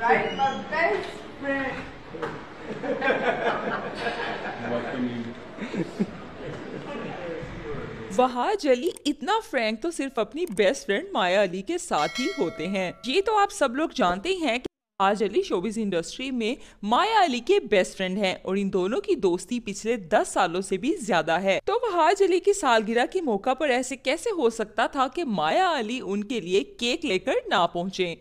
right? My best friend. इतना frank तो सिर्फ अपनी बेस्ट फ्रेंड माया अली के साथ ही होते हैं ये तो आप सब लोग जानते हैं कि आज अली शोबिस इंडस्ट्री में माया अली के बेस्ट फ्रेंड हैं और इन दोनों की दोस्ती पिछले 10 सालों से भी ज्यादा है तो वहाज अली की सालगिरह के मौका पर ऐसे कैसे हो सकता था कि माया अली उनके लिए केक लेकर ना पहुंचे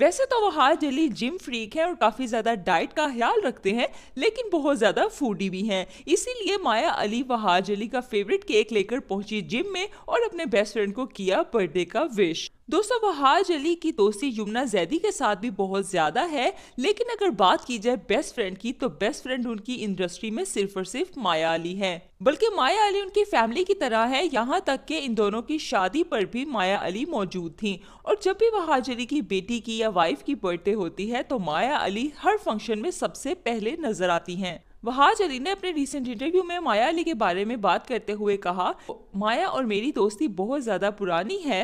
वैसे तो वो हार डेली जिम फ्रीक है और काफ़ी ज़्यादा डाइट का ख्याल रखते हैं लेकिन बहुत ज़्यादा फूडी भी हैं इसीलिए माया अली वहाज अली का फेवरेट केक लेकर पहुंची जिम में और अपने बेस्ट फ्रेंड को किया बर्थडे का विश दोस्तों वहाज अली की दोस्ती यमुना जैदी के साथ भी बहुत ज़्यादा है लेकिन अगर बात की जाए बेस्ट फ्रेंड की तो बेस्ट फ्रेंड उनकी इंडस्ट्री में सिर्फ और सिर्फ माया अली है बल्कि माया अली उनकी फैमिली की तरह है यहाँ तक कि इन दोनों की शादी पर भी माया अली मौजूद थी और जब भी वहाज अली की बेटी की या वाइफ की बर्थडे होती है तो माया अली हर फंक्शन में सबसे पहले नजर आती है वहाज अली ने अपने रिसेंट इंटरव्यू में माया अली के बारे में बात करते हुए कहा माया और मेरी दोस्ती बहुत ज़्यादा पुरानी है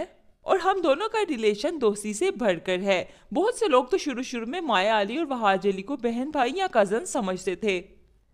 और हम दोनों का रिलेशन दोस्ती से भरकर है बहुत से लोग तो शुरू शुरू में माया अली और वहाज अली को बहन भाई या कजन समझते थे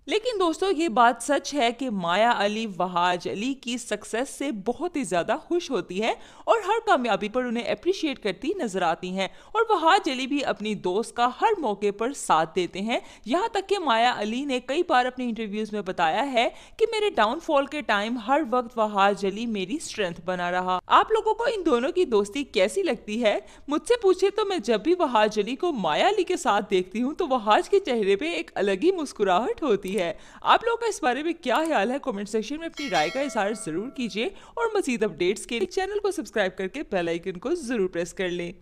लेकिन दोस्तों ये बात सच है कि माया अली वहाज अली की सक्सेस से बहुत ही ज़्यादा खुश होती हैं और हर कामयाबी पर उन्हें अप्रिशिएट करती नजर आती हैं और वहाज अली भी अपनी दोस्त का हर मौके पर साथ देते हैं यहाँ तक कि माया अली ने कई बार अपने इंटरव्यूज़ में बताया है कि मेरे डाउनफॉल के टाइम हर वक्त वहाज अली मेरी स्ट्रेंथ बना रहा आप लोगों को इन दोनों की दोस्ती कैसी लगती है मुझसे पूछे तो मैं जब भी वहाज अली को माया अली के साथ देखती हूँ तो वहाज के चेहरे पर एक अलग ही मुस्कुराहट होती होती है आप लोगों का इस बारे में क्या ख्याल है कमेंट सेक्शन में अपनी राय का इजहार जरूर कीजिए और मजीद अपडेट्स के लिए चैनल को सब्सक्राइब करके बेल आइकन को जरूर प्रेस कर लें